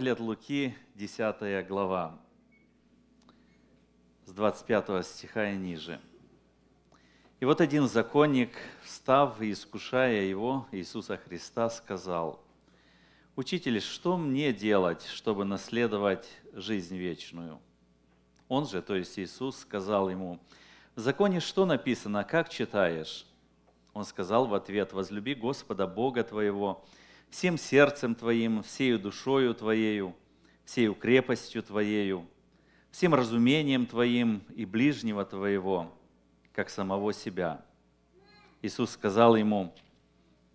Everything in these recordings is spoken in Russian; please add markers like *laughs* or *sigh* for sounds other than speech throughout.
Евангелие от Луки, 10 глава, с 25 стиха и ниже. «И вот один законник, встав и искушая его, Иисуса Христа, сказал, «Учитель, что мне делать, чтобы наследовать жизнь вечную?» Он же, то есть Иисус, сказал ему, «В законе что написано, как читаешь?» Он сказал в ответ, «Возлюби Господа Бога твоего» всем сердцем Твоим, всею душою Твоею, всею крепостью Твоею, всем разумением Твоим и ближнего Твоего, как самого себя». Иисус сказал ему,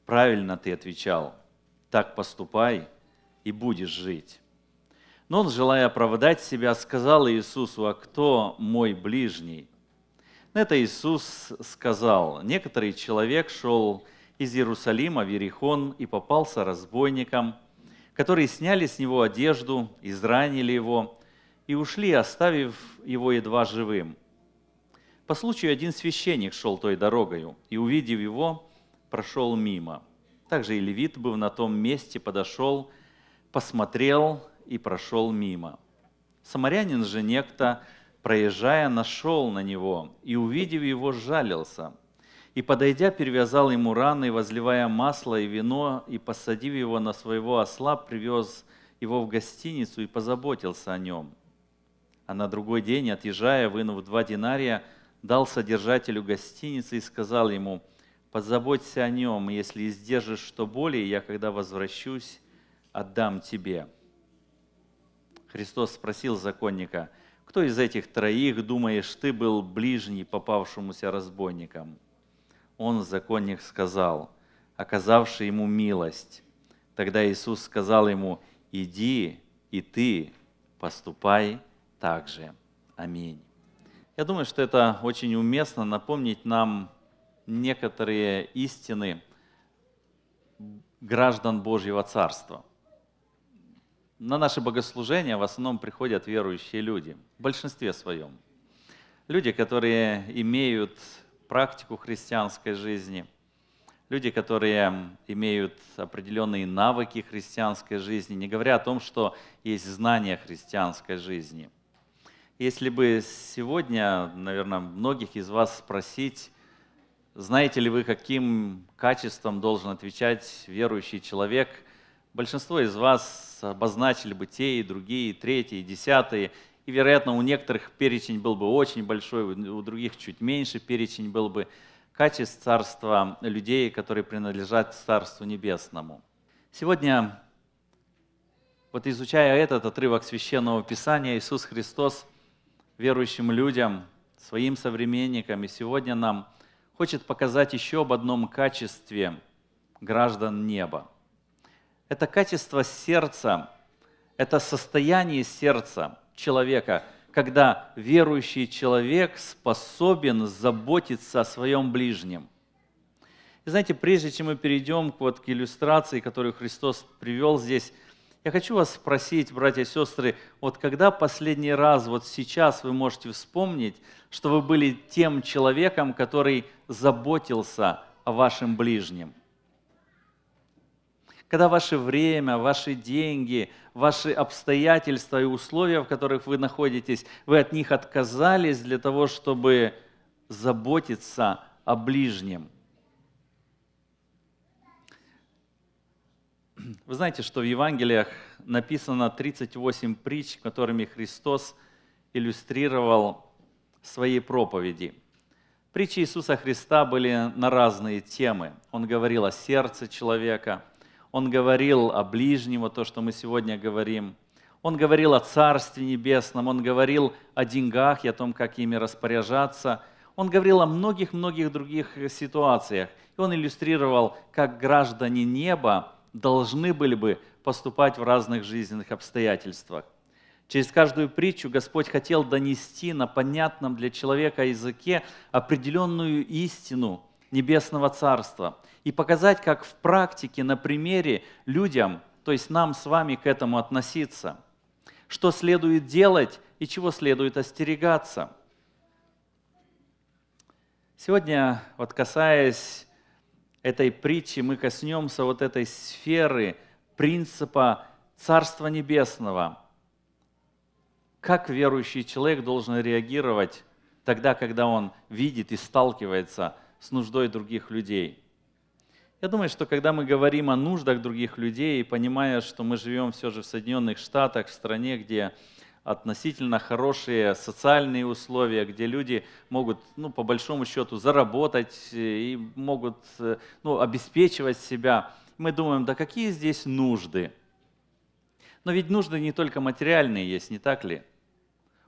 «Правильно ты отвечал, так поступай и будешь жить». Но он, желая оправдать себя, сказал Иисусу, «А кто мой ближний?» На это Иисус сказал, «Некоторый человек шел из Иерусалима в Ерихон и попался разбойникам, которые сняли с него одежду, изранили его и ушли, оставив его едва живым. По случаю один священник шел той дорогою, и, увидев его, прошел мимо. Также и левит, был на том месте, подошел, посмотрел и прошел мимо. Самарянин же некто, проезжая, нашел на него и, увидев его, жалился – и, подойдя, перевязал ему раны, возливая масло и вино, и, посадив его на своего осла, привез его в гостиницу и позаботился о нем. А на другой день, отъезжая, вынув два динария, дал содержателю гостиницы и сказал ему, «Позаботься о нем, если издержишь что более, я, когда возвращусь, отдам тебе». Христос спросил законника, «Кто из этих троих, думаешь, ты был ближний попавшемуся разбойникам?» Он, законник, сказал, оказавший ему милость. Тогда Иисус сказал ему, иди и ты поступай так же. Аминь. Я думаю, что это очень уместно напомнить нам некоторые истины граждан Божьего Царства. На наши богослужения в основном приходят верующие люди, в большинстве своем. Люди, которые имеют практику христианской жизни, люди, которые имеют определенные навыки христианской жизни, не говоря о том, что есть знания христианской жизни. Если бы сегодня, наверное, многих из вас спросить, знаете ли вы, каким качеством должен отвечать верующий человек, большинство из вас обозначили бы те и другие, и третьи, и десятые, и, вероятно, у некоторых перечень был бы очень большой, у других чуть меньше перечень был бы качеств царства людей, которые принадлежат Царству Небесному. Сегодня, вот изучая этот отрывок Священного Писания, Иисус Христос верующим людям, своим современникам и сегодня нам хочет показать еще об одном качестве граждан неба. Это качество сердца, это состояние сердца – человека, когда верующий человек способен заботиться о своем ближнем. И знаете, прежде чем мы перейдем к, вот, к иллюстрации, которую Христос привел здесь, я хочу вас спросить, братья и сестры, вот когда последний раз, вот сейчас вы можете вспомнить, что вы были тем человеком, который заботился о вашем ближнем – когда ваше время, ваши деньги, ваши обстоятельства и условия, в которых вы находитесь, вы от них отказались для того, чтобы заботиться о ближнем. Вы знаете, что в Евангелиях написано 38 притч, которыми Христос иллюстрировал свои проповеди. Притчи Иисуса Христа были на разные темы. Он говорил о сердце человека – он говорил о ближнем, то, что мы сегодня говорим. Он говорил о Царстве Небесном, он говорил о деньгах и о том, как ими распоряжаться. Он говорил о многих-многих других э, ситуациях. И он иллюстрировал, как граждане неба должны были бы поступать в разных жизненных обстоятельствах. Через каждую притчу Господь хотел донести на понятном для человека языке определенную истину – Небесного Царства и показать, как в практике, на примере людям, то есть нам с вами к этому относиться, что следует делать и чего следует остерегаться. Сегодня, вот касаясь этой притчи, мы коснемся вот этой сферы принципа Царства Небесного. Как верующий человек должен реагировать тогда, когда он видит и сталкивается с с нуждой других людей. Я думаю, что когда мы говорим о нуждах других людей, понимая, что мы живем все же в Соединенных Штатах, в стране, где относительно хорошие социальные условия, где люди могут, ну, по большому счету, заработать э, и могут э, ну, обеспечивать себя. Мы думаем, да какие здесь нужды? Но ведь нужды не только материальные есть, не так ли?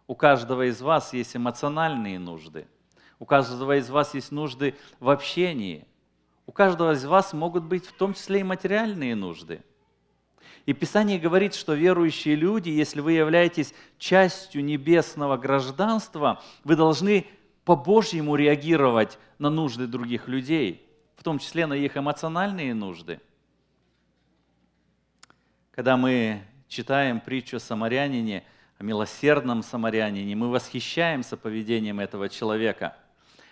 У каждого из вас есть эмоциональные нужды – у каждого из вас есть нужды в общении. У каждого из вас могут быть в том числе и материальные нужды. И Писание говорит, что верующие люди, если вы являетесь частью небесного гражданства, вы должны по-божьему реагировать на нужды других людей, в том числе на их эмоциональные нужды. Когда мы читаем притчу о самарянине, о милосердном самарянине, мы восхищаемся поведением этого человека –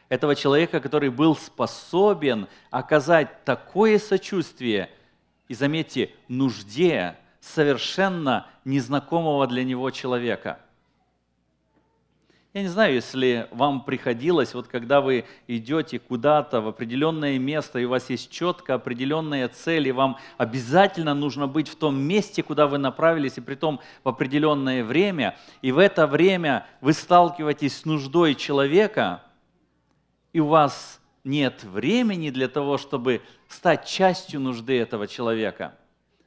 этого человека, который был способен оказать такое сочувствие, и заметьте, нужде совершенно незнакомого для него человека. Я не знаю, если вам приходилось, вот когда вы идете куда-то в определенное место, и у вас есть четко определенные цели, вам обязательно нужно быть в том месте, куда вы направились, и при том в определенное время, и в это время вы сталкиваетесь с нуждой человека – и у вас нет времени для того, чтобы стать частью нужды этого человека.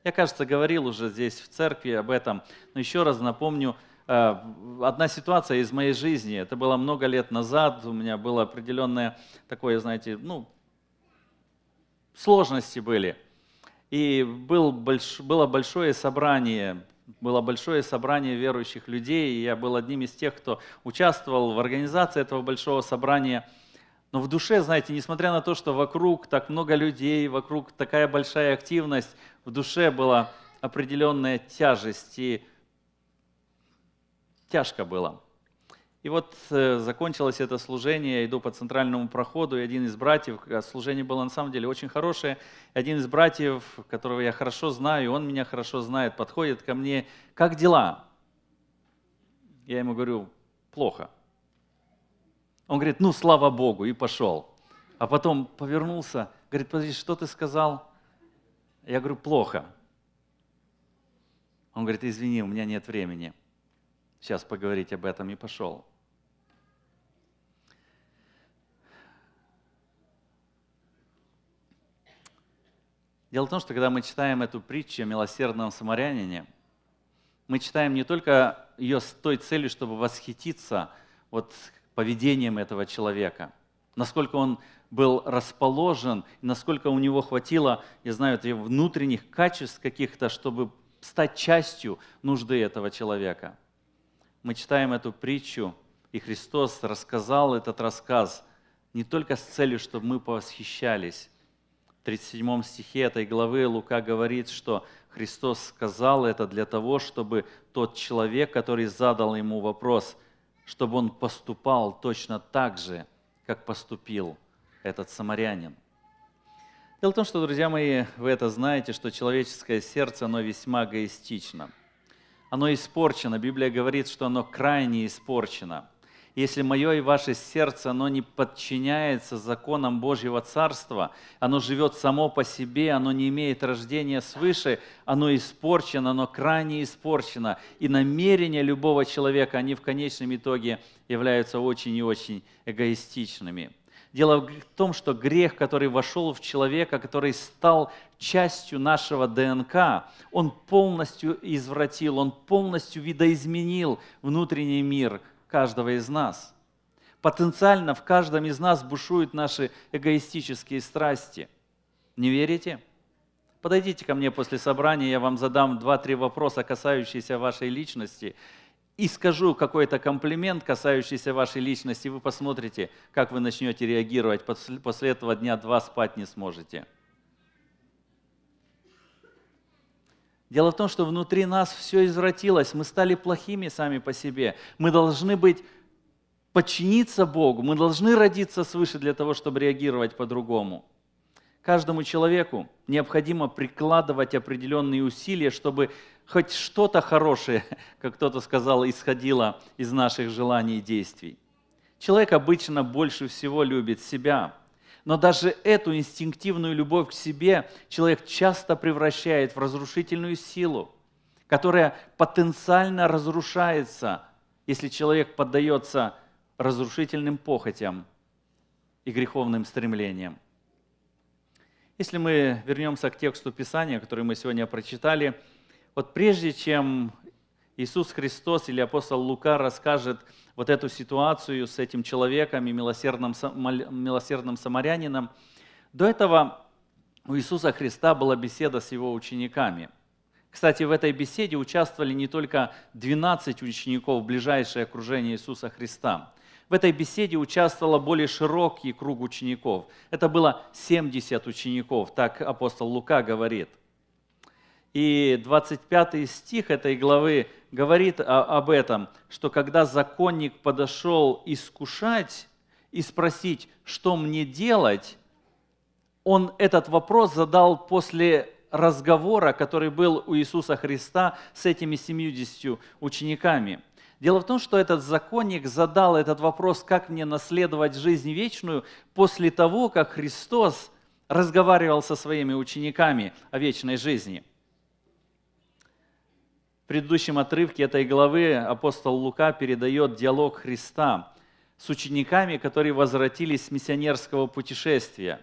Я, кажется, говорил уже здесь в церкви об этом, но еще раз напомню, э, одна ситуация из моей жизни, это было много лет назад, у меня было определенное такое, знаете, ну, сложности были. И был больш, было большое собрание, было большое собрание верующих людей, и я был одним из тех, кто участвовал в организации этого большого собрания – но в душе, знаете, несмотря на то, что вокруг так много людей, вокруг такая большая активность, в душе была определенная тяжесть, и тяжко было. И вот э, закончилось это служение, иду по центральному проходу, и один из братьев, а, служение было на самом деле очень хорошее, один из братьев, которого я хорошо знаю, и он меня хорошо знает, подходит ко мне, как дела? Я ему говорю, плохо. Он говорит, ну, слава Богу, и пошел. А потом повернулся, говорит, подожди, что ты сказал? Я говорю, плохо. Он говорит, извини, у меня нет времени. Сейчас поговорить об этом и пошел. Дело в том, что когда мы читаем эту притчу о милосердном самарянине, мы читаем не только ее с той целью, чтобы восхититься вот поведением этого человека, насколько он был расположен, насколько у него хватило, я знаю, внутренних качеств каких-то, чтобы стать частью нужды этого человека. Мы читаем эту притчу, и Христос рассказал этот рассказ не только с целью, чтобы мы повосхищались. В 37 стихе этой главы Лука говорит, что Христос сказал это для того, чтобы тот человек, который задал ему вопрос – чтобы он поступал точно так же, как поступил этот самарянин. Дело в том, что, друзья мои, вы это знаете, что человеческое сердце, оно весьма эгоистично. Оно испорчено. Библия говорит, что оно крайне испорчено – если мое и ваше сердце, оно не подчиняется законам Божьего Царства, оно живет само по себе, оно не имеет рождения свыше, оно испорчено, оно крайне испорчено. И намерения любого человека, они в конечном итоге являются очень и очень эгоистичными. Дело в том, что грех, который вошел в человека, который стал частью нашего ДНК, он полностью извратил, он полностью видоизменил внутренний мир – каждого из нас. Потенциально в каждом из нас бушуют наши эгоистические страсти. Не верите? Подойдите ко мне после собрания, я вам задам 2-3 вопроса, касающиеся вашей личности, и скажу какой-то комплимент, касающийся вашей личности, и вы посмотрите, как вы начнете реагировать. После этого дня два спать не сможете. Дело в том, что внутри нас все извратилось, мы стали плохими сами по себе. Мы должны быть подчиниться Богу, мы должны родиться свыше для того, чтобы реагировать по-другому. Каждому человеку необходимо прикладывать определенные усилия, чтобы хоть что-то хорошее, *laughs* как кто-то сказал, исходило из наших желаний и действий. Человек обычно больше всего любит себя – но даже эту инстинктивную любовь к себе человек часто превращает в разрушительную силу, которая потенциально разрушается, если человек поддается разрушительным похотям и греховным стремлениям. Если мы вернемся к тексту Писания, который мы сегодня прочитали, вот прежде чем Иисус Христос или апостол Лука расскажет вот эту ситуацию с этим человеком и милосердным, милосердным самарянином. До этого у Иисуса Христа была беседа с его учениками. Кстати, в этой беседе участвовали не только 12 учеников, ближайшее окружение Иисуса Христа. В этой беседе участвовало более широкий круг учеников. Это было 70 учеников, так апостол Лука говорит. И 25 стих этой главы говорит об этом, что когда законник подошел искушать и спросить, что мне делать, он этот вопрос задал после разговора, который был у Иисуса Христа с этими 70 учениками. Дело в том, что этот законник задал этот вопрос, как мне наследовать жизнь вечную, после того, как Христос разговаривал со своими учениками о вечной жизни предыдущем отрывке этой главы апостол Лука передает диалог Христа с учениками, которые возвратились с миссионерского путешествия.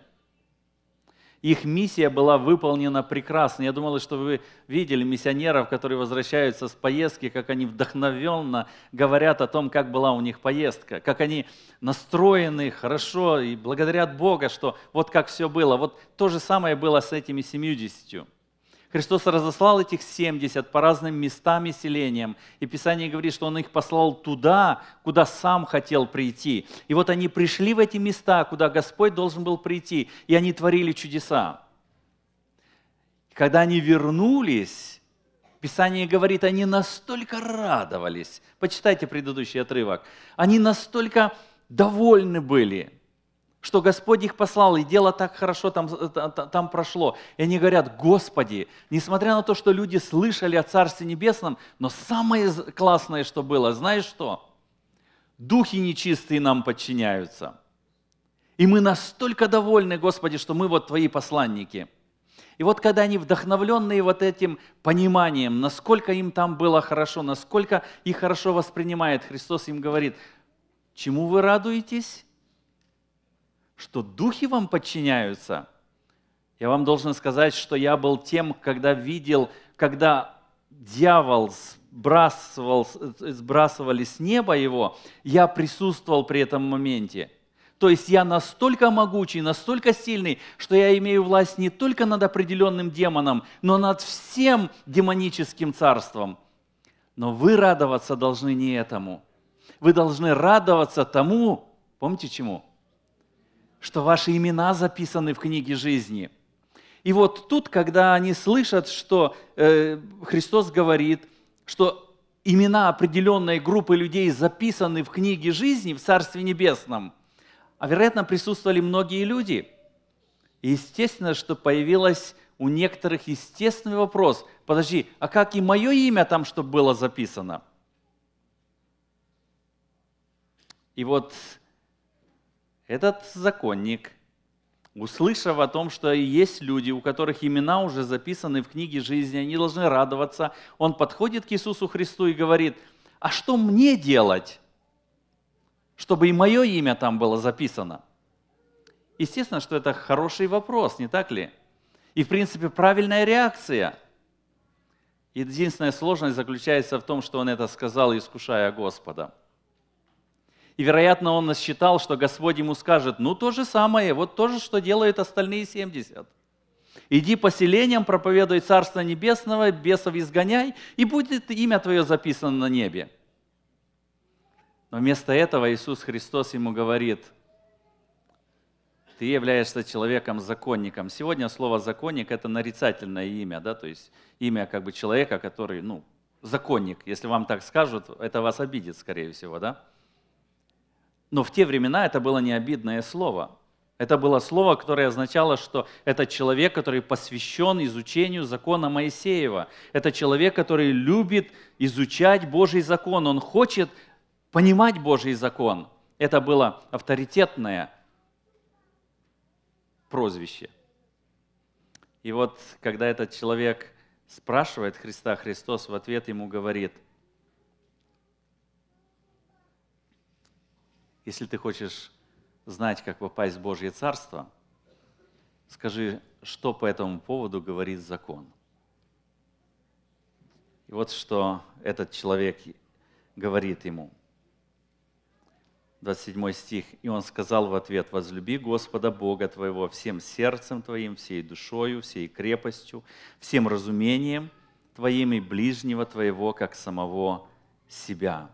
Их миссия была выполнена прекрасно. Я думал, что вы видели миссионеров, которые возвращаются с поездки, как они вдохновенно говорят о том, как была у них поездка, как они настроены хорошо и благодарят Бога, что вот как все было. Вот то же самое было с этими семью десятью. Христос разослал этих 70 по разным местам и селениям. И Писание говорит, что Он их послал туда, куда Сам хотел прийти. И вот они пришли в эти места, куда Господь должен был прийти, и они творили чудеса. Когда они вернулись, Писание говорит, они настолько радовались. Почитайте предыдущий отрывок. Они настолько довольны были, что Господь их послал, и дело так хорошо там, там прошло. И они говорят, Господи, несмотря на то, что люди слышали о Царстве Небесном, но самое классное, что было, знаешь что? Духи нечистые нам подчиняются. И мы настолько довольны, Господи, что мы вот Твои посланники. И вот когда они вдохновленные вот этим пониманием, насколько им там было хорошо, насколько их хорошо воспринимает, Христос им говорит, чему вы радуетесь? что духи вам подчиняются. Я вам должен сказать, что я был тем, когда видел, когда дьявол сбрасывал, сбрасывали с неба его, я присутствовал при этом моменте. То есть я настолько могучий, настолько сильный, что я имею власть не только над определенным демоном, но над всем демоническим царством. Но вы радоваться должны не этому. Вы должны радоваться тому, помните чему? что ваши имена записаны в книге жизни. И вот тут, когда они слышат, что э, Христос говорит, что имена определенной группы людей записаны в книге жизни в Царстве Небесном, а вероятно присутствовали многие люди. И естественно, что появилось у некоторых естественный вопрос, подожди, а как и мое имя там, чтобы было записано? И вот этот законник, услышав о том, что есть люди, у которых имена уже записаны в книге жизни, они должны радоваться, он подходит к Иисусу Христу и говорит, а что мне делать, чтобы и мое имя там было записано? Естественно, что это хороший вопрос, не так ли? И, в принципе, правильная реакция. Единственная сложность заключается в том, что он это сказал, искушая Господа – и, вероятно, он считал, что Господь ему скажет, ну то же самое, вот то же, что делают остальные 70. Иди по селениям, проповедуй Царство Небесного, бесов изгоняй, и будет имя твое записано на небе. Но вместо этого Иисус Христос ему говорит, ты являешься человеком-законником. Сегодня слово «законник» — это нарицательное имя, да, то есть имя как бы человека, который, ну, законник. Если вам так скажут, это вас обидит, скорее всего, да? Но в те времена это было не обидное слово. Это было слово, которое означало, что это человек, который посвящен изучению закона Моисеева. Это человек, который любит изучать Божий закон. Он хочет понимать Божий закон. Это было авторитетное прозвище. И вот, когда этот человек спрашивает Христа, Христос в ответ ему говорит – Если ты хочешь знать, как попасть в Божье Царство, скажи, что по этому поводу говорит закон. И вот что этот человек говорит ему. 27 стих. «И он сказал в ответ, «Возлюби Господа Бога твоего всем сердцем твоим, всей душою, всей крепостью, всем разумением твоим и ближнего твоего, как самого себя».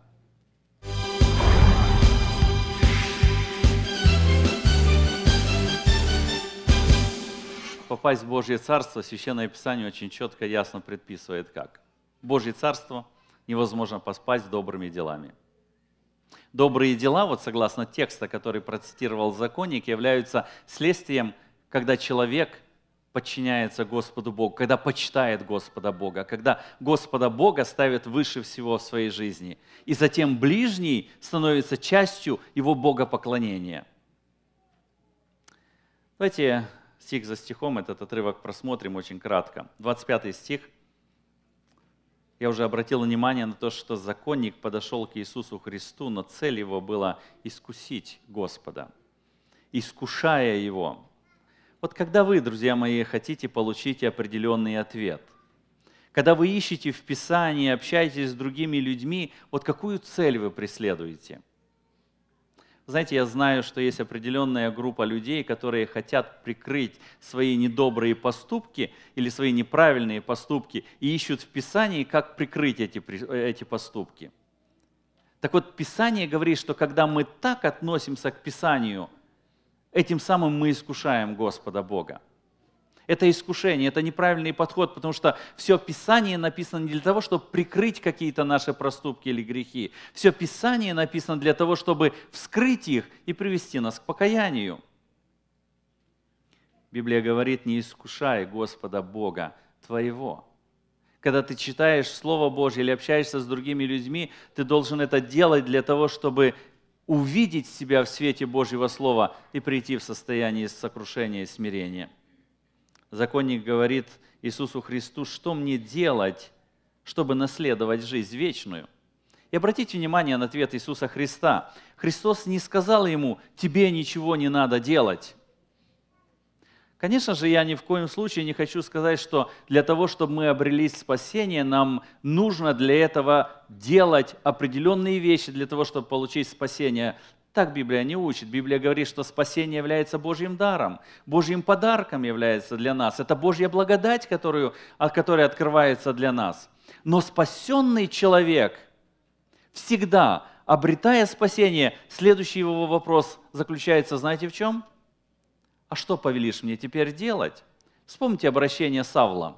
попасть в Божье Царство, Священное Писание очень четко и ясно предписывает как. Божье Царство невозможно поспать с добрыми делами. Добрые дела, вот согласно текста, который процитировал законник, являются следствием, когда человек подчиняется Господу Богу, когда почитает Господа Бога, когда Господа Бога ставит выше всего в своей жизни. И затем ближний становится частью его богопоклонения. Давайте стих за стихом этот отрывок просмотрим очень кратко. 25 стих. Я уже обратил внимание на то, что законник подошел к Иисусу Христу, но цель его была искусить Господа, искушая его. Вот когда вы, друзья мои, хотите получить определенный ответ, когда вы ищете в Писании, общаетесь с другими людьми, вот какую цель вы преследуете – знаете, я знаю, что есть определенная группа людей, которые хотят прикрыть свои недобрые поступки или свои неправильные поступки и ищут в Писании, как прикрыть эти, эти поступки. Так вот, Писание говорит, что когда мы так относимся к Писанию, этим самым мы искушаем Господа Бога. Это искушение, это неправильный подход, потому что все Писание написано не для того, чтобы прикрыть какие-то наши проступки или грехи. Все Писание написано для того, чтобы вскрыть их и привести нас к покаянию. Библия говорит, не искушай Господа Бога твоего. Когда ты читаешь Слово Божье или общаешься с другими людьми, ты должен это делать для того, чтобы увидеть себя в свете Божьего Слова и прийти в состояние сокрушения и смирения. Законник говорит Иисусу Христу, что мне делать, чтобы наследовать жизнь вечную? И обратите внимание на ответ Иисуса Христа. Христос не сказал ему, тебе ничего не надо делать. Конечно же, я ни в коем случае не хочу сказать, что для того, чтобы мы обрели спасение, нам нужно для этого делать определенные вещи, для того, чтобы получить спасение. Так Библия не учит. Библия говорит, что спасение является Божьим даром, Божьим подарком является для нас. Это Божья благодать, которую, которая открывается для нас. Но спасенный человек всегда, обретая спасение, следующий его вопрос заключается, знаете в чем? А что повелишь мне теперь делать? Вспомните обращение Савла.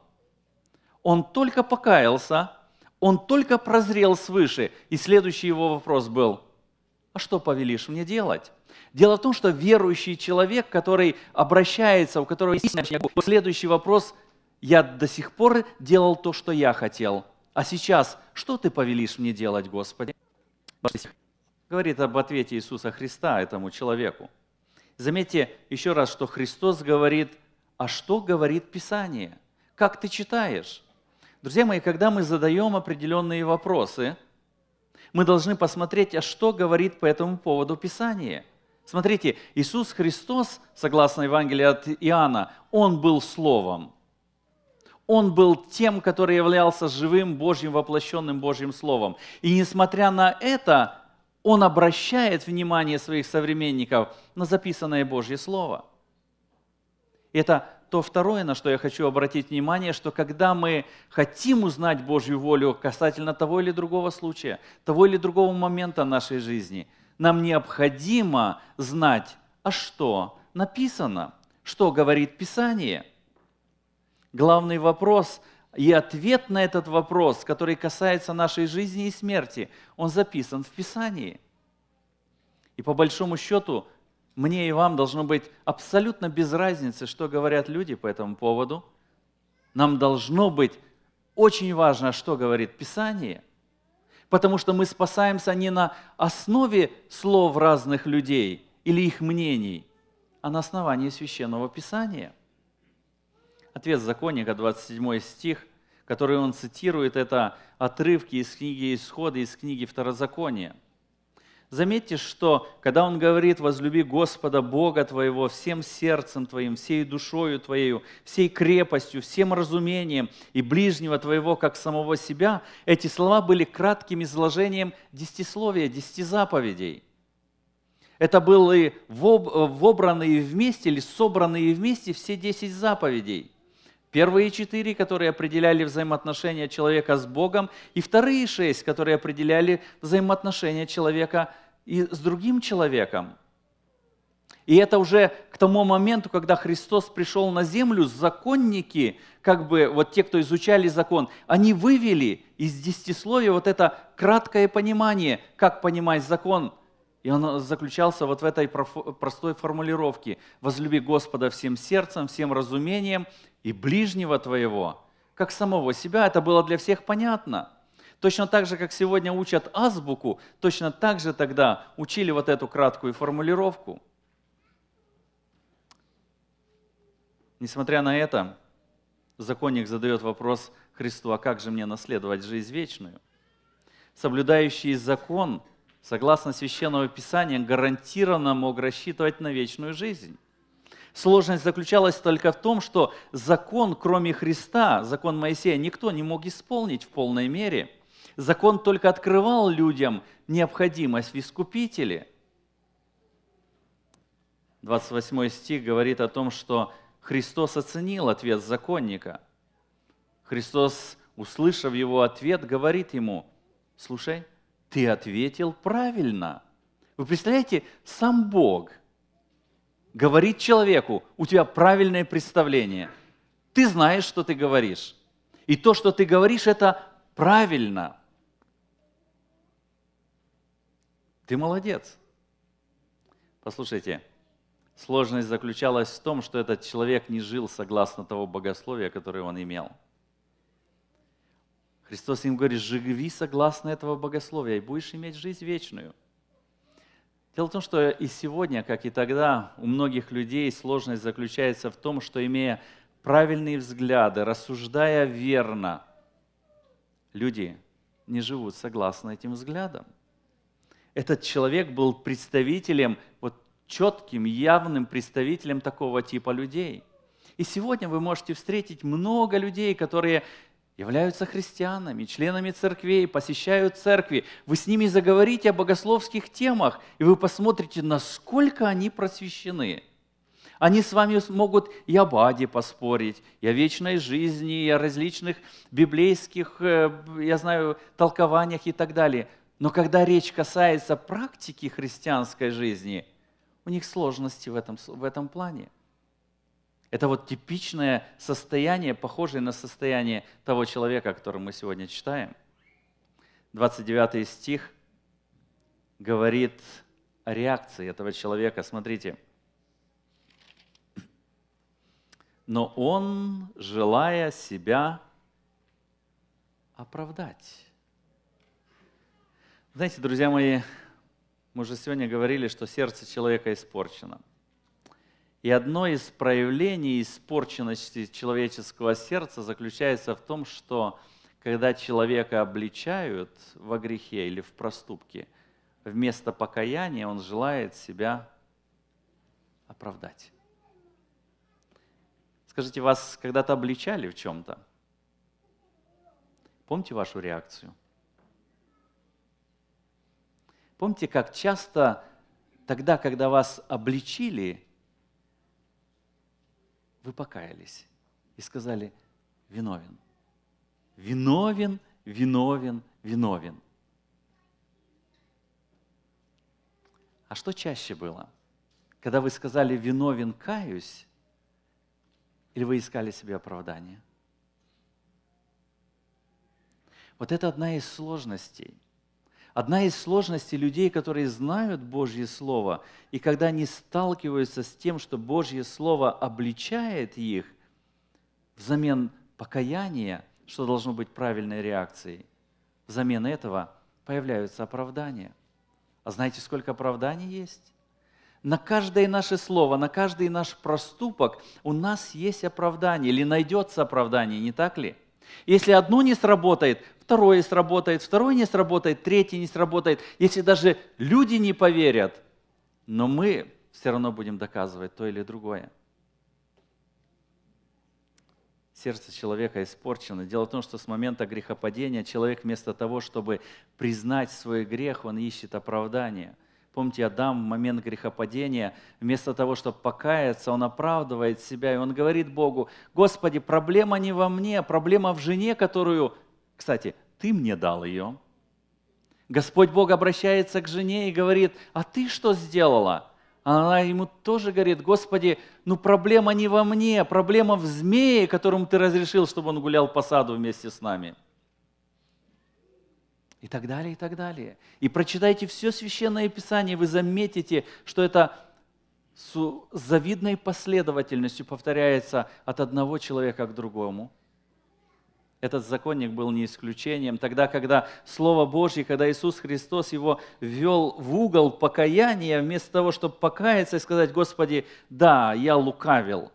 Он только покаялся, он только прозрел свыше, и следующий его вопрос был – а что повелишь мне делать? Дело в том, что верующий человек, который обращается, у которого есть следующий вопрос, я до сих пор делал то, что я хотел, а сейчас что ты повелишь мне делать, Господи? Говорит об ответе Иисуса Христа этому человеку. Заметьте еще раз, что Христос говорит, а что говорит Писание? Как ты читаешь? Друзья мои, когда мы задаем определенные вопросы – мы должны посмотреть, а что говорит по этому поводу Писание. Смотрите, Иисус Христос, согласно Евангелию от Иоанна, Он был Словом. Он был тем, который являлся живым Божьим, воплощенным Божьим Словом. И несмотря на это, он обращает внимание своих современников на записанное Божье Слово. Это то второе, на что я хочу обратить внимание, что когда мы хотим узнать Божью волю касательно того или другого случая, того или другого момента нашей жизни, нам необходимо знать, а что написано, что говорит Писание. Главный вопрос и ответ на этот вопрос, который касается нашей жизни и смерти, он записан в Писании. И по большому счету мне и вам должно быть абсолютно без разницы, что говорят люди по этому поводу. Нам должно быть очень важно, что говорит Писание, потому что мы спасаемся не на основе слов разных людей или их мнений, а на основании Священного Писания. Ответ законника, 27 стих, который он цитирует, это отрывки из книги Исхода, из книги Второзакония – Заметьте, что когда он говорит «возлюби Господа Бога твоего всем сердцем твоим, всей душою твоею, всей крепостью, всем разумением и ближнего твоего, как самого себя», эти слова были кратким изложением десятисловия, десяти заповедей. Это были вобранные вместе или собранные вместе все десять заповедей. Первые четыре, которые определяли взаимоотношения человека с Богом, и вторые шесть, которые определяли взаимоотношения человека и с другим человеком. И это уже к тому моменту, когда Христос пришел на землю, законники, как бы вот те, кто изучали закон, они вывели из десятисловия вот это краткое понимание, как понимать закон. И он заключался вот в этой простой формулировке. «Возлюби Господа всем сердцем, всем разумением и ближнего твоего, как самого себя». Это было для всех понятно – Точно так же, как сегодня учат азбуку, точно так же тогда учили вот эту краткую формулировку. Несмотря на это, законник задает вопрос Христу, а как же мне наследовать жизнь вечную? Соблюдающий закон, согласно Священного Писания, гарантированно мог рассчитывать на вечную жизнь. Сложность заключалась только в том, что закон, кроме Христа, закон Моисея, никто не мог исполнить в полной мере – Закон только открывал людям необходимость в искупителе. 28 стих говорит о том, что Христос оценил ответ законника. Христос, услышав его ответ, говорит ему, слушай, ты ответил правильно. Вы представляете, сам Бог говорит человеку, у тебя правильное представление. Ты знаешь, что ты говоришь. И то, что ты говоришь, это правильно. Ты молодец. Послушайте, сложность заключалась в том, что этот человек не жил согласно того богословия, которое он имел. Христос им говорит, живи согласно этого богословия и будешь иметь жизнь вечную. Дело в том, что и сегодня, как и тогда, у многих людей сложность заключается в том, что имея правильные взгляды, рассуждая верно, люди не живут согласно этим взглядам этот человек был представителем, вот четким, явным представителем такого типа людей. И сегодня вы можете встретить много людей, которые являются христианами, членами церквей, посещают церкви. Вы с ними заговорите о богословских темах, и вы посмотрите, насколько они просвещены. Они с вами могут и об аде поспорить, и о вечной жизни, и о различных библейских, э, я знаю, толкованиях и так далее – но когда речь касается практики христианской жизни, у них сложности в этом, в этом плане. Это вот типичное состояние, похожее на состояние того человека, о котором мы сегодня читаем. 29 стих говорит о реакции этого человека. Смотрите. Но он, желая себя оправдать, знаете, друзья мои, мы же сегодня говорили, что сердце человека испорчено. И одно из проявлений испорченности человеческого сердца заключается в том, что когда человека обличают во грехе или в проступке, вместо покаяния он желает себя оправдать. Скажите, вас когда-то обличали в чем-то? Помните вашу реакцию? Помните, как часто тогда, когда вас обличили, вы покаялись и сказали, виновен. Виновен, виновен, виновен. А что чаще было? Когда вы сказали «виновен, каюсь», или вы искали себе оправдание? Вот это одна из сложностей – Одна из сложностей людей, которые знают Божье Слово, и когда они сталкиваются с тем, что Божье Слово обличает их взамен покаяния, что должно быть правильной реакцией, взамен этого появляются оправдания. А знаете, сколько оправданий есть? на каждое наше слово, на каждый наш проступок у нас есть оправдание или найдется оправдание, не так ли? Если одно не сработает, второе сработает, второе не сработает, третье не сработает. Если даже люди не поверят, но мы все равно будем доказывать то или другое. Сердце человека испорчено. Дело в том, что с момента грехопадения человек вместо того, чтобы признать свой грех, он ищет оправдание. Помните, Адам в момент грехопадения, вместо того, чтобы покаяться, он оправдывает себя, и он говорит Богу, «Господи, проблема не во мне, проблема в жене, которую кстати, ты мне дал ее. Господь Бог обращается к жене и говорит, а ты что сделала? Она ему тоже говорит, Господи, ну проблема не во мне, проблема в змее, которому ты разрешил, чтобы он гулял по саду вместе с нами. И так далее, и так далее. И прочитайте все священное писание, вы заметите, что это с завидной последовательностью повторяется от одного человека к другому – этот законник был не исключением. Тогда, когда Слово Божье, когда Иисус Христос его ввел в угол покаяния, вместо того, чтобы покаяться и сказать, Господи, да, я лукавил,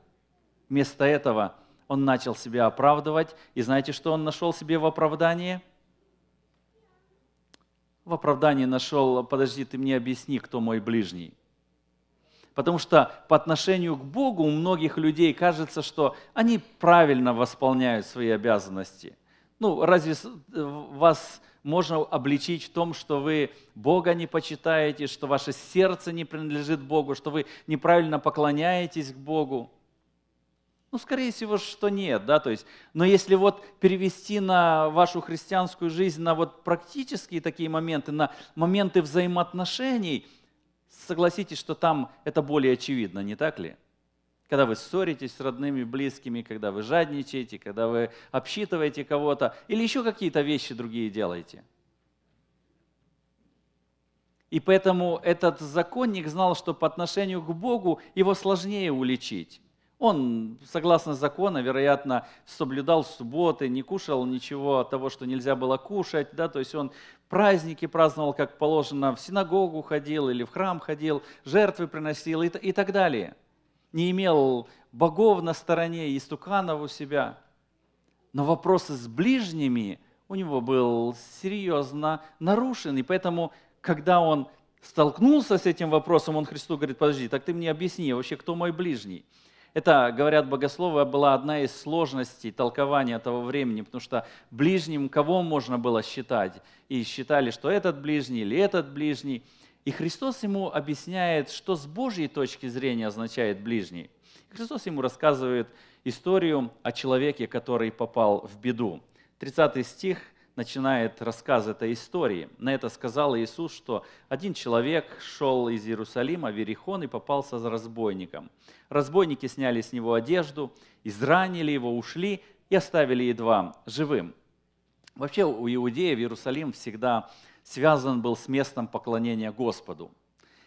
вместо этого он начал себя оправдывать. И знаете, что он нашел себе в оправдании? В оправдании нашел, подожди, ты мне объясни, кто мой ближний. Потому что по отношению к Богу у многих людей кажется, что они правильно восполняют свои обязанности. Ну, разве э, вас можно обличить в том, что вы Бога не почитаете, что ваше сердце не принадлежит Богу, что вы неправильно поклоняетесь к Богу? Ну, скорее всего, что нет, да, то есть, но если вот перевести на вашу христианскую жизнь, на вот практические такие моменты, на моменты взаимоотношений – согласитесь, что там это более очевидно, не так ли? Когда вы ссоритесь с родными, близкими, когда вы жадничаете, когда вы обсчитываете кого-то или еще какие-то вещи другие делаете. И поэтому этот законник знал, что по отношению к Богу его сложнее уличить. Он, согласно закону, вероятно, соблюдал субботы, не кушал ничего того, что нельзя было кушать, да, то есть он праздники праздновал, как положено, в синагогу ходил или в храм ходил, жертвы приносил и, и так далее. Не имел богов на стороне и стуканов у себя. Но вопросы с ближними у него был серьезно нарушен, и поэтому, когда он столкнулся с этим вопросом, он Христу говорит, подожди, так ты мне объясни вообще, кто мой ближний? Это, говорят богословы, была одна из сложностей толкования того времени, потому что ближним кого можно было считать? И считали, что этот ближний или этот ближний. И Христос ему объясняет, что с Божьей точки зрения означает ближний. Христос ему рассказывает историю о человеке, который попал в беду. 30 стих – начинает рассказ этой истории. На это сказал Иисус, что один человек шел из Иерусалима в Иерихон и попался за разбойником. Разбойники сняли с него одежду, изранили его, ушли и оставили едва живым. Вообще у иудеев Иерусалим всегда связан был с местом поклонения Господу.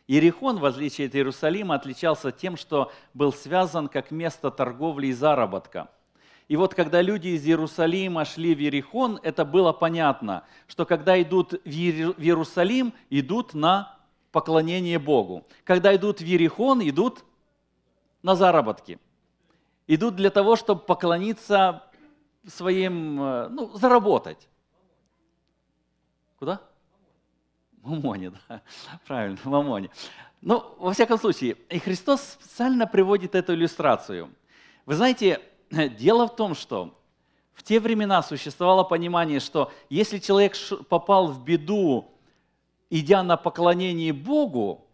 Иерихон, в отличие от Иерусалима, отличался тем, что был связан как место торговли и заработка – и вот когда люди из Иерусалима шли в Иерихон, это было понятно, что когда идут в Иерусалим, идут на поклонение Богу. Когда идут в Иерихон, идут на заработки. Идут для того, чтобы поклониться своим, э, ну, заработать. Куда? Мамоне, да. *laughs* Правильно, мамоне. Ну, во всяком случае, и Христос специально приводит эту иллюстрацию. Вы знаете, *laughs* дело в том, что в те времена существовало понимание, что если человек попал в беду, идя на поклонение Богу,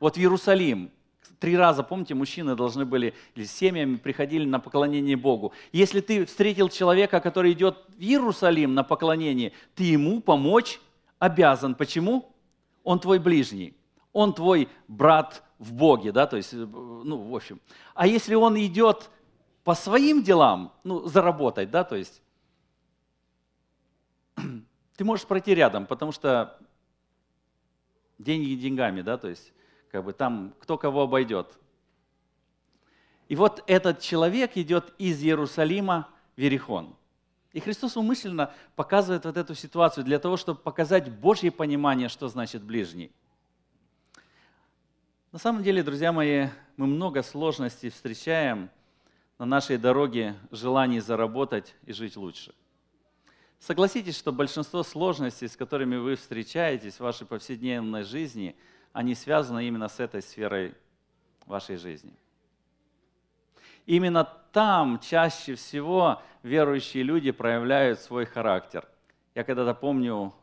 вот в Иерусалим, три раза, помните, мужчины должны были, или с семьями приходили на поклонение Богу. Если ты встретил человека, который идет в Иерусалим на поклонение, ты ему помочь обязан. Почему? Он твой ближний, он твой брат в Боге, да, то есть, э, ну, в общем. А если он идет по своим делам, ну, заработать, да, то есть *clears throat* ты можешь пройти рядом, потому что деньги деньгами, да, то есть как бы там кто кого обойдет. И вот этот человек идет из Иерусалима в Ерихон. И Христос умышленно показывает вот эту ситуацию для того, чтобы показать Божье понимание, что значит ближний. На самом деле, друзья мои, мы много сложностей встречаем – на нашей дороге желаний заработать и жить лучше. Согласитесь, что большинство сложностей, с которыми вы встречаетесь в вашей повседневной жизни, они связаны именно с этой сферой вашей жизни. Именно там чаще всего верующие люди проявляют свой характер. Я когда-то помню,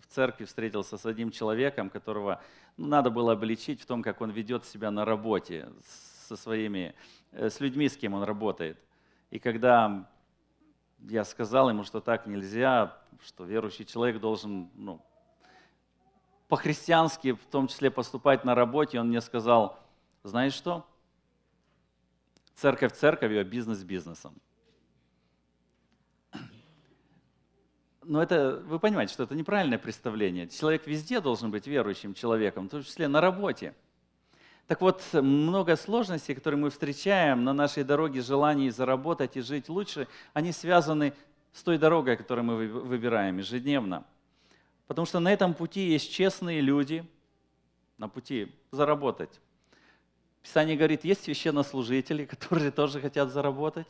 в церкви встретился с одним человеком, которого ну, надо было обличить в том, как он ведет себя на работе со своими Э, с людьми, с кем он работает. И когда я сказал ему, что так нельзя, что верующий человек должен ну, по-христиански, в том числе поступать на работе, он мне сказал, знаешь что, церковь церковью, а бизнес бизнесом. Но это, вы понимаете, что это неправильное представление. Человек везде должен быть верующим человеком, в том числе на работе – так вот, много сложностей, которые мы встречаем на нашей дороге желаний заработать и жить лучше, они связаны с той дорогой, которую мы выбираем ежедневно. Потому что на этом пути есть честные люди, на пути заработать. Писание говорит, есть священнослужители, *laughs* которые тоже хотят заработать.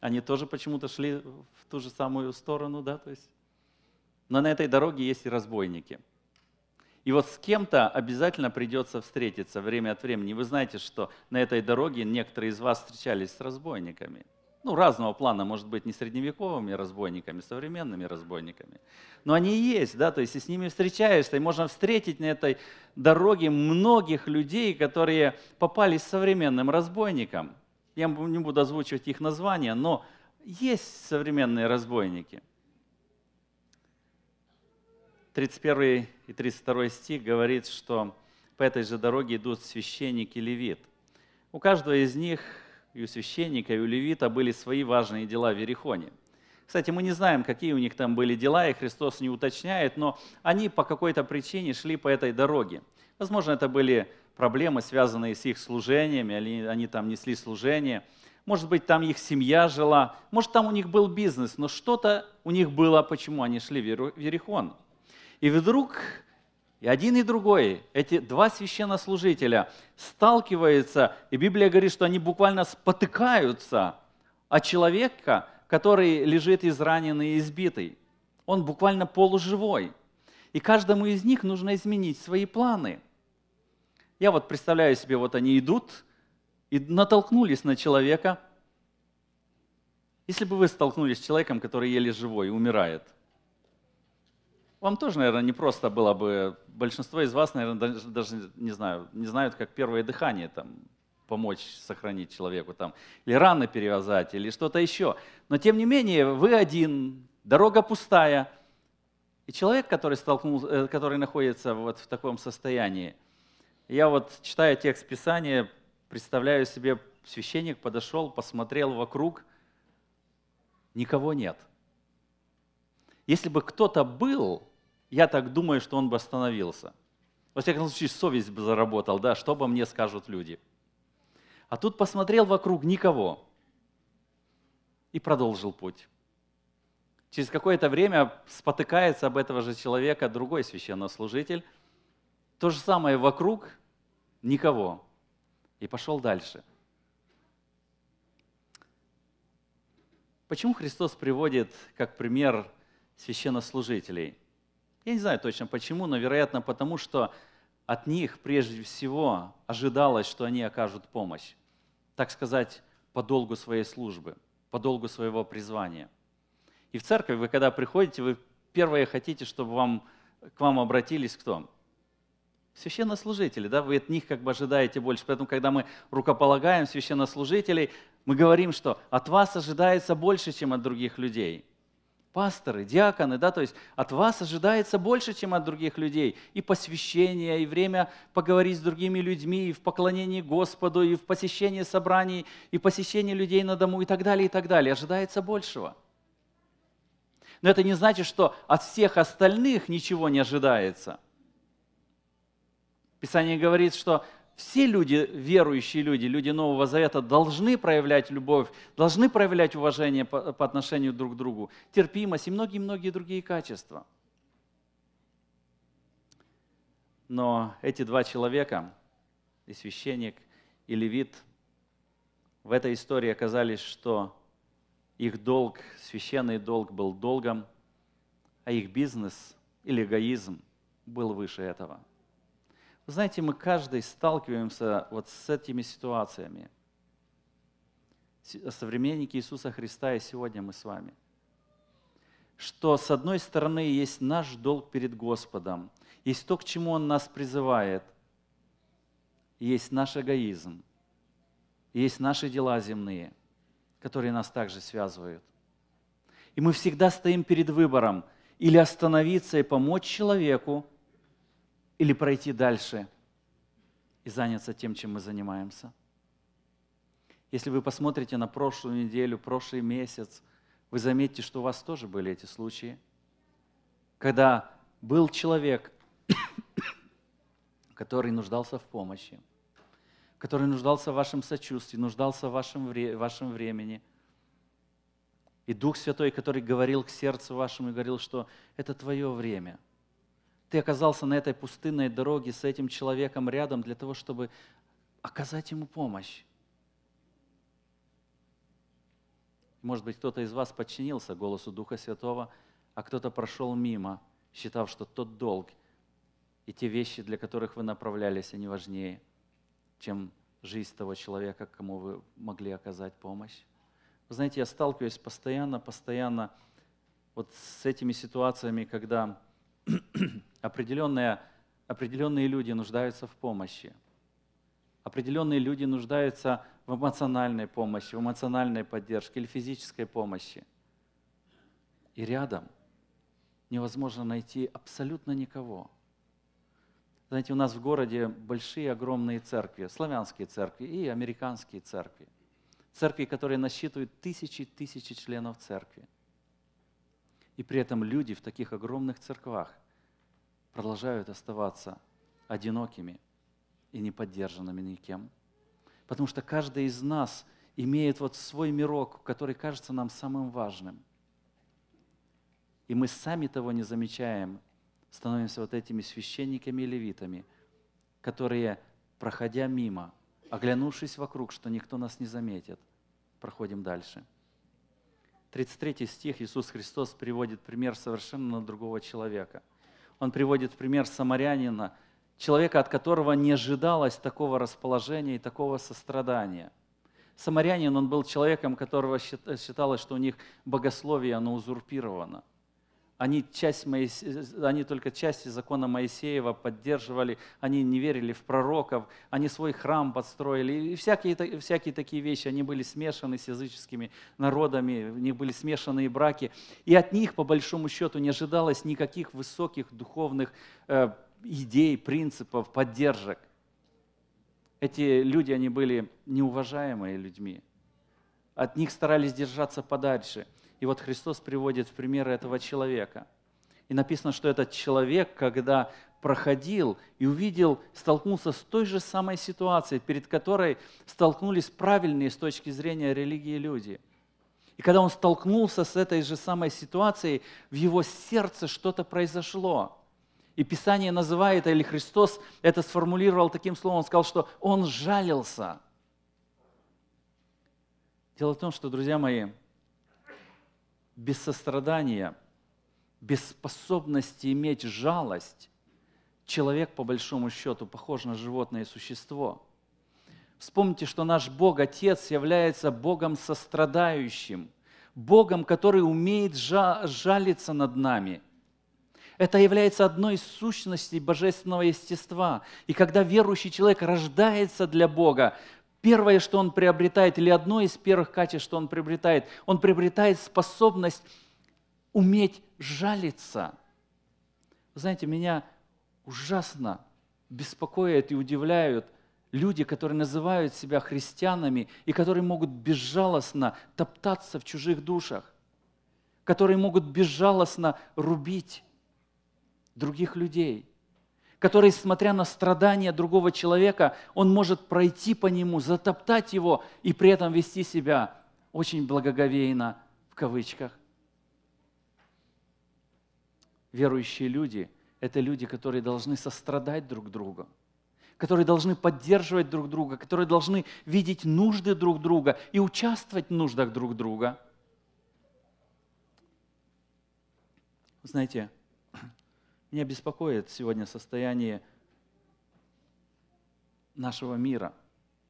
Они тоже почему-то шли в ту же самую сторону, да, то есть. Но на этой дороге есть и разбойники – и вот с кем-то обязательно придется встретиться время от времени. Вы знаете, что на этой дороге некоторые из вас встречались с разбойниками. Ну, разного плана, может быть, не средневековыми разбойниками, современными разбойниками. Но они есть, да, то есть и с ними встречаешься, и можно встретить на этой дороге многих людей, которые попались современным разбойникам. Я не буду озвучивать их названия, но есть современные разбойники – 31 и 32 стих говорит, что по этой же дороге идут священник и левит. У каждого из них, и у священника, и у левита, были свои важные дела в Ерехоне. Кстати, мы не знаем, какие у них там были дела, и Христос не уточняет, но они по какой-то причине шли по этой дороге. Возможно, это были проблемы, связанные с их служениями, они, они там несли служение. Может быть, там их семья жила, может, там у них был бизнес, но что-то у них было, почему они шли в Ерехон. И вдруг и один и другой, эти два священнослужителя сталкиваются, и Библия говорит, что они буквально спотыкаются от человека, который лежит израненный и избитый. Он буквально полуживой. И каждому из них нужно изменить свои планы. Я вот представляю себе, вот они идут и натолкнулись на человека. Если бы вы столкнулись с человеком, который еле живой и умирает – вам тоже, наверное, не просто было бы. Большинство из вас, наверное, даже, даже не знаю, не знают, как первое дыхание там помочь сохранить человеку там, или раны перевязать, или что-то еще. Но тем не менее, вы один, дорога пустая, и человек, который, столкнулся, э, который находится вот в таком состоянии, я вот читаю текст Писания, представляю себе, священник подошел, посмотрел вокруг, никого нет – если бы кто-то был, я так думаю, что он бы остановился. Во всяком случае, совесть бы заработал, да, что бы мне скажут люди. А тут посмотрел вокруг никого и продолжил путь. Через какое-то время спотыкается об этого же человека другой священнослужитель. То же самое вокруг, никого. И пошел дальше. Почему Христос приводит как пример священнослужителей. Я не знаю точно почему, но, вероятно, потому что от них прежде всего ожидалось, что они окажут помощь, так сказать, по долгу своей службы, по долгу своего призвания. И в церковь вы, когда приходите, вы первое хотите, чтобы вам, к вам обратились кто? Священнослужители, да, вы от них как бы ожидаете больше. Поэтому, когда мы рукополагаем священнослужителей, мы говорим, что от вас ожидается больше, чем от других людей – пасторы, диаконы, да, то есть от вас ожидается больше, чем от других людей. И посвящение, и время поговорить с другими людьми, и в поклонении Господу, и в посещении собраний, и посещении людей на дому, и так далее, и так далее. Ожидается большего. Но это не значит, что от всех остальных ничего не ожидается. Писание говорит, что все люди, верующие люди, люди Нового Завета, должны проявлять любовь, должны проявлять уважение по, по отношению друг к другу, терпимость и многие-многие другие качества. Но эти два человека, и священник, и левит, в этой истории оказались, что их долг, священный долг был долгом, а их бизнес или эгоизм был выше этого – знаете, мы каждый сталкиваемся вот с этими ситуациями. Современники Иисуса Христа и сегодня мы с вами. Что с одной стороны есть наш долг перед Господом, есть то, к чему Он нас призывает, есть наш эгоизм, есть наши дела земные, которые нас также связывают. И мы всегда стоим перед выбором или остановиться и помочь человеку – или пройти дальше и заняться тем, чем мы занимаемся. Если вы посмотрите на прошлую неделю, прошлый месяц, вы заметите, что у вас тоже были эти случаи, когда был человек, *coughs* который нуждался в помощи, который нуждался в вашем сочувствии, нуждался в вашем, вре- вашем времени. И Дух Святой, который говорил к сердцу вашему и говорил, что это твое время – ты оказался на этой пустынной дороге с этим человеком рядом для того, чтобы оказать ему помощь. Может быть, кто-то из вас подчинился голосу Духа Святого, а кто-то прошел мимо, считав, что тот долг и те вещи, для которых вы направлялись, они важнее, чем жизнь того человека, кому вы могли оказать помощь. Вы знаете, я сталкиваюсь постоянно, постоянно вот с этими ситуациями, когда определенные, определенные люди нуждаются в помощи. Определенные люди нуждаются в эмоциональной помощи, в эмоциональной поддержке или физической помощи. И рядом невозможно найти абсолютно никого. Знаете, у нас в городе большие, огромные церкви, славянские церкви и американские церкви. Церкви, которые насчитывают тысячи и тысячи членов церкви. И при этом люди в таких огромных церквах – продолжают оставаться одинокими и не поддержанными никем. Потому что каждый из нас имеет вот свой мирок, который кажется нам самым важным. И мы сами того не замечаем, становимся вот этими священниками и левитами, которые, проходя мимо, оглянувшись вокруг, что никто нас не заметит, проходим дальше. 33 стих Иисус Христос приводит пример совершенно другого человека – он приводит пример самарянина, человека, от которого не ожидалось такого расположения и такого сострадания. Самарянин, он был человеком, которого считалось, что у них богословие, оно узурпировано – они, часть Моисе... Э, они только части закона Моисеева поддерживали, они не верили в пророков, они свой храм подстроили, и всякие, всякие такие вещи, они были смешаны с языческими народами, у них были смешанные браки, и от них, по большому счету, не ожидалось никаких высоких духовных э, идей, принципов, поддержек. Эти люди, они были неуважаемые людьми, от них старались держаться подальше – и вот Христос приводит в пример этого человека. И написано, что этот человек, когда проходил и увидел, столкнулся с той же самой ситуацией, перед которой столкнулись правильные с точки зрения религии люди. И когда он столкнулся с этой же самой ситуацией, в его сердце что-то произошло. И Писание называет, или Христос это сформулировал таким словом, он сказал, что он жалился. Дело в том, что, друзья мои, без сострадания, без способности иметь жалость, человек, по большому счету, похож на животное существо. Вспомните, что наш Бог Отец является Богом сострадающим, Богом, который умеет жалиться над нами. Это является одной из сущностей божественного естества. И когда верующий человек рождается для Бога, первое, что он приобретает, или одно из первых качеств, что он приобретает, он приобретает способность уметь жалиться. Вы знаете, меня ужасно беспокоят и удивляют люди, которые называют себя христианами и которые могут безжалостно топтаться в чужих душах, которые могут безжалостно рубить других людей – который, смотря на страдания другого человека, он может пройти по нему, затоптать его и при этом вести себя очень благоговейно, в кавычках. Верующие люди – это люди, которые должны сострадать друг другу, которые должны поддерживать друг друга, которые должны видеть нужды друг друга и участвовать в нуждах друг друга. Знаете, меня беспокоит сегодня состояние нашего мира.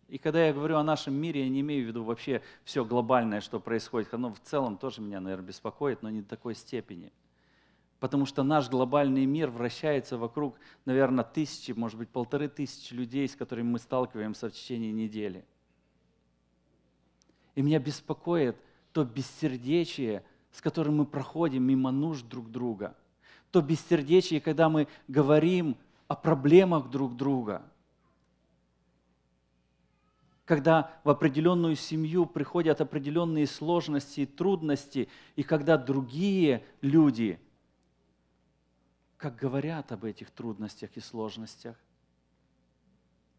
И когда я говорю о нашем мире, я не имею в виду вообще все глобальное, что происходит. Оно в целом тоже меня, наверное, беспокоит, но не до такой степени. Потому что наш глобальный мир вращается вокруг, наверное, тысячи, может быть, полторы тысячи людей, с которыми мы сталкиваемся в течение недели. И меня беспокоит то бессердечие, с которым мы проходим мимо нужд друг друга – то бессердечие, когда мы говорим о проблемах друг друга. Когда в определенную семью приходят определенные сложности и трудности, и когда другие люди, как говорят об этих трудностях и сложностях,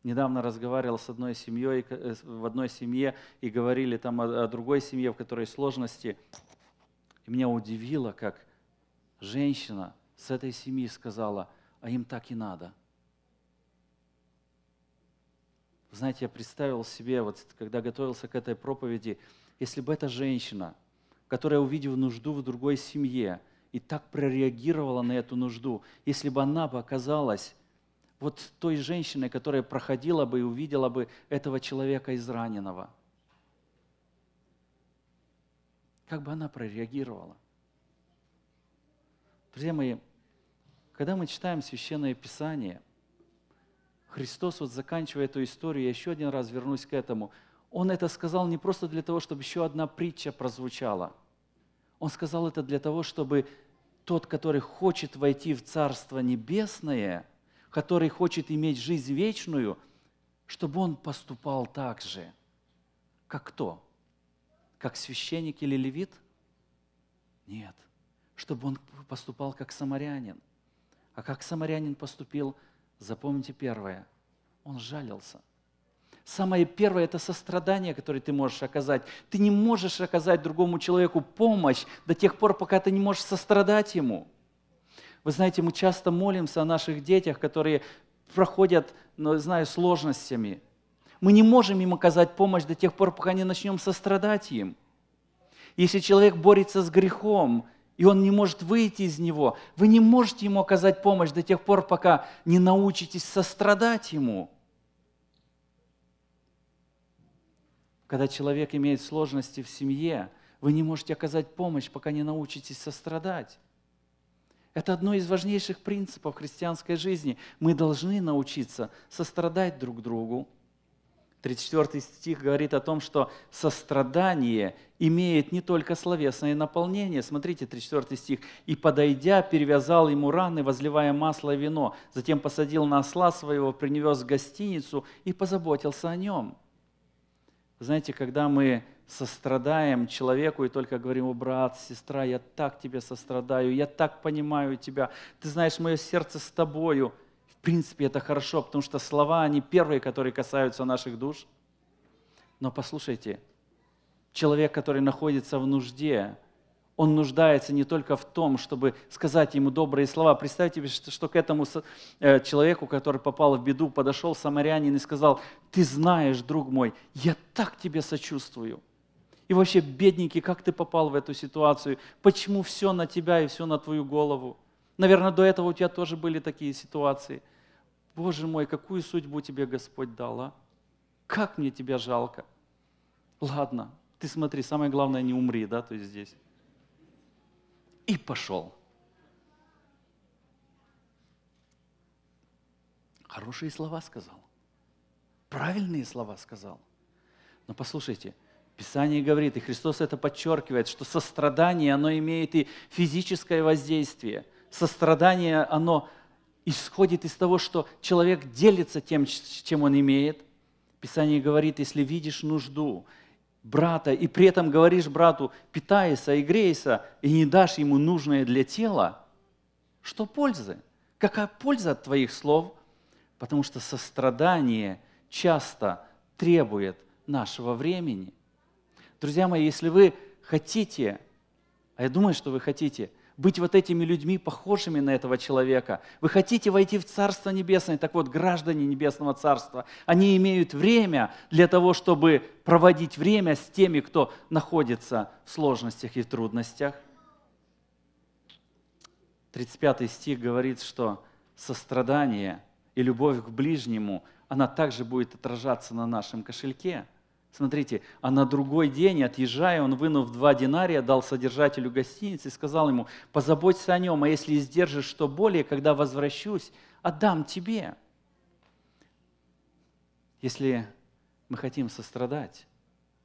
недавно разговаривал с одной семьей, э, в одной семье, и говорили там о, о другой семье, в которой сложности. И меня удивило, как женщина с этой семьи сказала, а им так и надо. Знаете, я представил себе, вот когда готовился к этой проповеди, если бы эта женщина, которая, увидев нужду в другой семье, и так прореагировала на эту нужду, если бы она бы оказалась вот той женщиной, которая проходила бы и увидела бы этого человека израненного, как бы она прореагировала? Друзья мои, когда мы читаем Священное Писание, Христос, вот заканчивая эту историю, я еще один раз вернусь к этому, Он это сказал не просто для того, чтобы еще одна притча прозвучала. Он сказал это для того, чтобы тот, который хочет войти в Царство Небесное, который хочет иметь жизнь вечную, чтобы он поступал так же. Как кто? Как священник или левит? Нет чтобы он поступал как самарянин. А как самарянин поступил, запомните первое, он жалился. Самое первое – это сострадание, которое ты можешь оказать. Ты не можешь оказать другому человеку помощь до тех пор, пока ты не можешь сострадать ему. Вы знаете, мы часто молимся о наших детях, которые проходят, ну, знаю, сложностями. Мы не можем им оказать помощь до тех пор, пока не начнем сострадать им. Если человек борется с грехом, и он не может выйти из него. Вы не можете ему оказать помощь до тех пор, пока не научитесь сострадать ему. Когда человек имеет сложности в семье, вы не можете оказать помощь, пока не научитесь сострадать. Это одно из важнейших принципов христианской жизни. Мы должны научиться сострадать друг другу, 34 стих говорит о том, что сострадание имеет не только словесное наполнение. Смотрите, 34 стих. «И, подойдя, перевязал ему раны, возливая масло и вино. Затем посадил на осла своего, принес в гостиницу и позаботился о нем». Знаете, когда мы сострадаем человеку и только говорим, о, брат, сестра, я так тебе сострадаю, я так понимаю тебя, ты знаешь, мое сердце с тобою – принципе, это хорошо, потому что слова, они первые, которые касаются наших душ. Но послушайте, человек, который находится в нужде, он нуждается не только в том, чтобы сказать ему добрые слова. Представьте, себе, что к этому э, человеку, который попал в беду, подошел самарянин и сказал, ты знаешь, друг мой, я так тебе сочувствую. И вообще, бедненький, как ты попал в эту ситуацию? Почему все на тебя и все на твою голову? Наверное, до этого у тебя тоже были такие ситуации – Боже мой, какую судьбу тебе Господь дал, а? Как мне тебя жалко. Ладно, ты смотри, самое главное, не умри, да, то есть здесь. И пошел. Хорошие слова сказал. Правильные слова сказал. Но послушайте, Писание говорит, и Христос это подчеркивает, что сострадание, оно имеет и физическое воздействие. Сострадание, оно исходит из того, что человек делится тем, чем он имеет. Писание говорит, если видишь нужду брата, и при этом говоришь брату, питайся и грейся, и не дашь ему нужное для тела, что пользы? Какая польза от твоих слов? Потому что сострадание часто требует нашего времени. Друзья мои, если вы хотите, а я думаю, что вы хотите, быть вот этими людьми, похожими на этого человека. Вы хотите войти в Царство Небесное. Так вот, граждане Небесного Царства, они имеют время для того, чтобы проводить время с теми, кто находится в сложностях и в трудностях. 35 стих говорит, что сострадание и любовь к ближнему, она также будет отражаться на нашем кошельке – Смотрите, а на другой день, отъезжая, он, вынув два динария, дал содержателю гостиницы и сказал ему, позаботься о нем, а если издержишь что более, когда возвращусь, отдам тебе. Если мы хотим сострадать,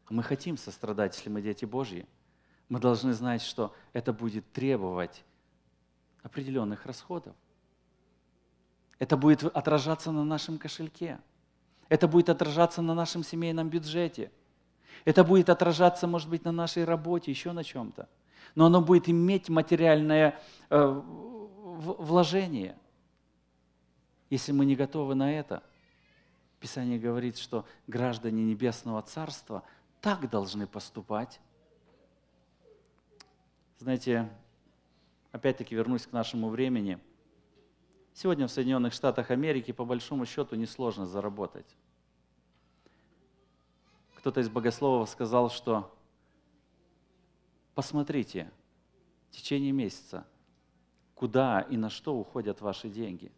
а мы хотим сострадать, если мы дети Божьи, мы должны знать, что это будет требовать определенных расходов. Это будет отражаться на нашем кошельке – это будет отражаться на нашем семейном бюджете. Это будет отражаться, может быть, на нашей работе, еще на чем-то. Но оно будет иметь материальное э, вложение. Если мы не готовы на это, Писание говорит, что граждане Небесного Царства так должны поступать. Знаете, опять-таки вернусь к нашему времени. Сегодня в Соединенных Штатах Америки по большому счету несложно заработать кто-то из богословов сказал, что посмотрите в течение месяца, куда и на что уходят ваши деньги.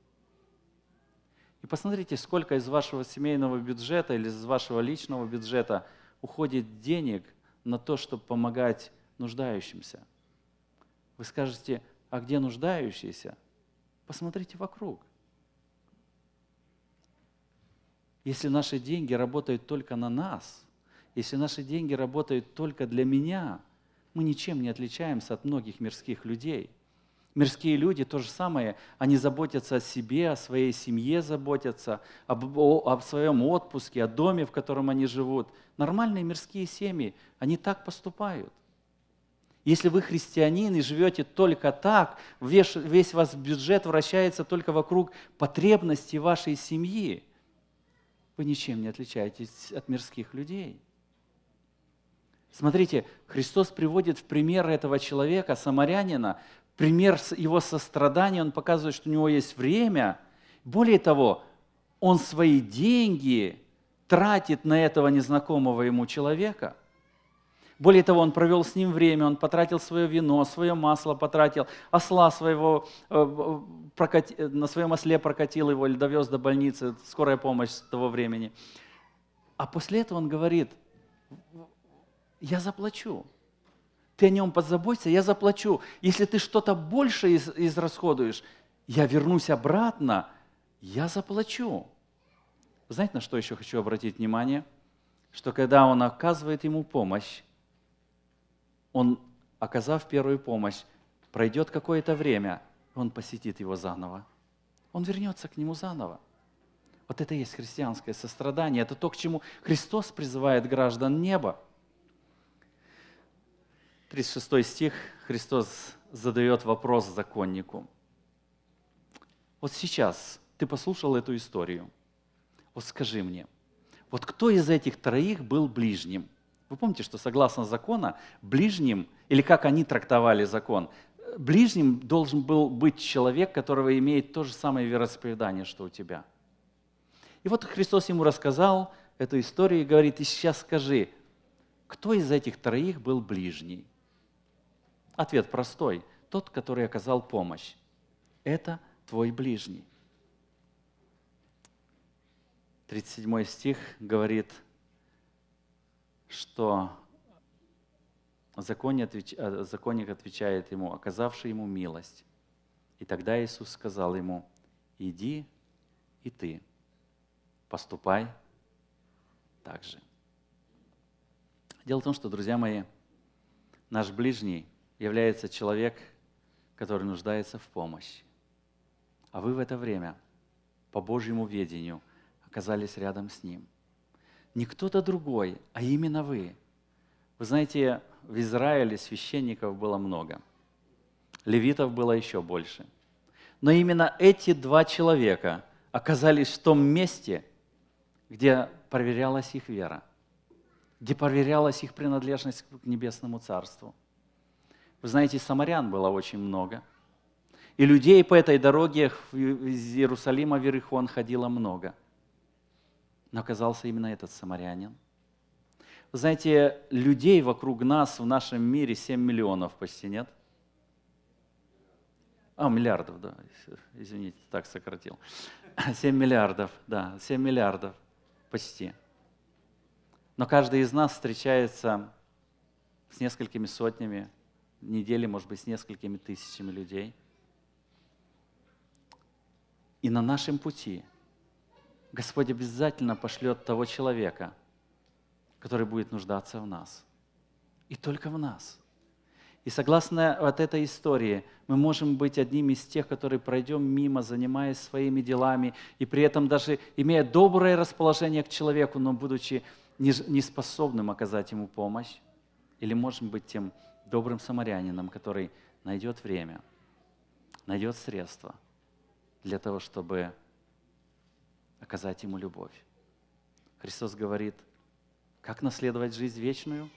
И посмотрите, сколько из вашего семейного бюджета или из вашего личного бюджета уходит денег на то, чтобы помогать нуждающимся. Вы скажете, а где нуждающиеся? Посмотрите вокруг. Если наши деньги работают только на нас – если наши деньги работают только для меня, мы ничем не отличаемся от многих мирских людей. Мирские люди то же самое, они заботятся о себе, о своей семье заботятся, об, о, о своем отпуске, о доме, в котором они живут. Нормальные мирские семьи, они так поступают. Если вы христианин и живете только так, весь, весь ваш бюджет вращается только вокруг потребностей вашей семьи, вы ничем не отличаетесь от мирских людей. Смотрите, Христос приводит в пример этого человека, самарянина, пример его сострадания, он показывает, что у него есть время. Более того, он свои деньги тратит на этого незнакомого ему человека. Более того, он провел с ним время, он потратил свое вино, свое масло потратил, осла своего, э, э, на своем осле прокатил его или довез до больницы, скорая помощь с того времени. А после этого он говорит, я заплачу. Ты о нем позаботься, я заплачу. Если ты что-то больше израсходуешь, я вернусь обратно, я заплачу. Знаете, на что еще хочу обратить внимание? Что когда он оказывает ему помощь, он, оказав первую помощь, пройдет какое-то время, он посетит его заново. Он вернется к нему заново. Вот это и есть христианское сострадание. Это то, к чему Христос призывает граждан неба – 36 стих, Христос задает вопрос законнику. Вот сейчас ты послушал эту историю. Вот скажи мне, вот кто из этих троих был ближним? Вы помните, что согласно закона, ближним, или как они трактовали закон, ближним должен был быть человек, которого имеет то же самое вероисповедание, что у тебя. И вот Христос ему рассказал эту историю и говорит, и сейчас скажи, кто из этих троих был ближний? Ответ простой. Тот, который оказал помощь. Это твой ближний. 37 стих говорит, что э, законник отвечает ему, оказавший ему милость. И тогда Иисус сказал ему, иди и ты, поступай так же. Дело в том, что, друзья мои, наш ближний – является человек, который нуждается в помощи. А вы в это время, по Божьему ведению, оказались рядом с ним. Не кто-то другой, а именно вы. Вы знаете, в Израиле священников было много, левитов было еще больше. Но именно эти два человека оказались в том месте, где проверялась их вера, где проверялась их принадлежность к Небесному Царству – вы знаете, самарян было очень много. И людей по этой дороге из Иерусалима в Иерихон ходило много. Но оказался именно этот самарянин. Вы знаете, людей вокруг нас в нашем мире 7 миллионов почти нет. А, миллиардов, да, извините, так сократил. 7 *laughs* миллиардов, да, 7 миллиардов почти. Но каждый из нас встречается с несколькими сотнями недели, может быть, с несколькими тысячами людей. И на нашем пути Господь обязательно пошлет того человека, который будет нуждаться в нас. И только в нас. И согласно вот этой истории, мы можем быть одним из тех, которые пройдем мимо, занимаясь своими делами, и при этом даже имея доброе расположение к человеку, но будучи неспособным оказать ему помощь. Или можем быть тем добрым самарянином, который найдет время, найдет средства для того, чтобы оказать ему любовь. Христос говорит, как наследовать жизнь вечную?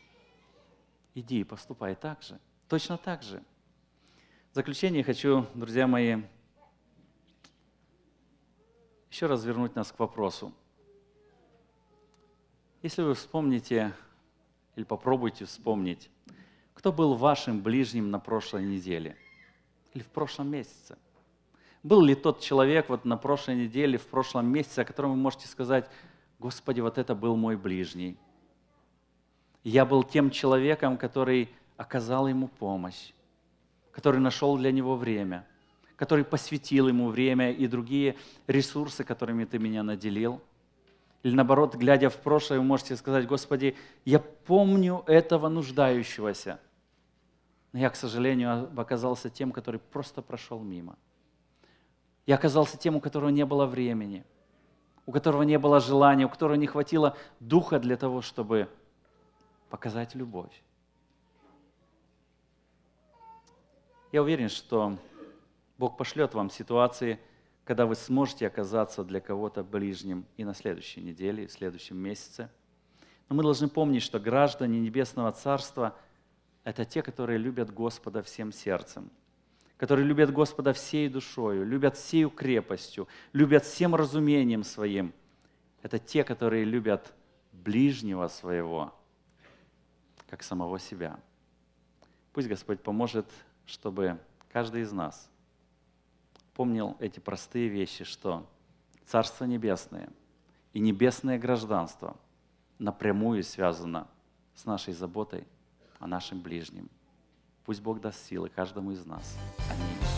Иди и поступай так же, точно так же. В заключение хочу, друзья мои, еще раз вернуть нас к вопросу. Если вы вспомните или попробуйте вспомнить, кто был вашим ближним на прошлой неделе или в прошлом месяце? Был ли тот человек вот на прошлой неделе, в прошлом месяце, о котором вы можете сказать, Господи, вот это был мой ближний. Я был тем человеком, который оказал ему помощь, который нашел для него время, который посвятил ему время и другие ресурсы, которыми ты меня наделил. Или наоборот, глядя в прошлое, вы можете сказать, Господи, я помню этого нуждающегося – но я, к сожалению, оказался тем, который просто прошел мимо. Я оказался тем, у которого не было времени, у которого не было желания, у которого не хватило духа для того, чтобы показать любовь. Я уверен, что Бог пошлет вам ситуации, когда вы сможете оказаться для кого-то ближним и на следующей неделе, и в следующем месяце. Но мы должны помнить, что граждане Небесного Царства – это те, которые любят Господа всем сердцем, которые любят Господа всей душою, любят всею крепостью, любят всем разумением своим. Это те, которые любят ближнего своего, как самого себя. Пусть Господь поможет, чтобы каждый из нас помнил эти простые вещи, что Царство Небесное и небесное гражданство напрямую связано с нашей заботой – о нашем ближнем. Пусть Бог даст силы каждому из нас. Аминь.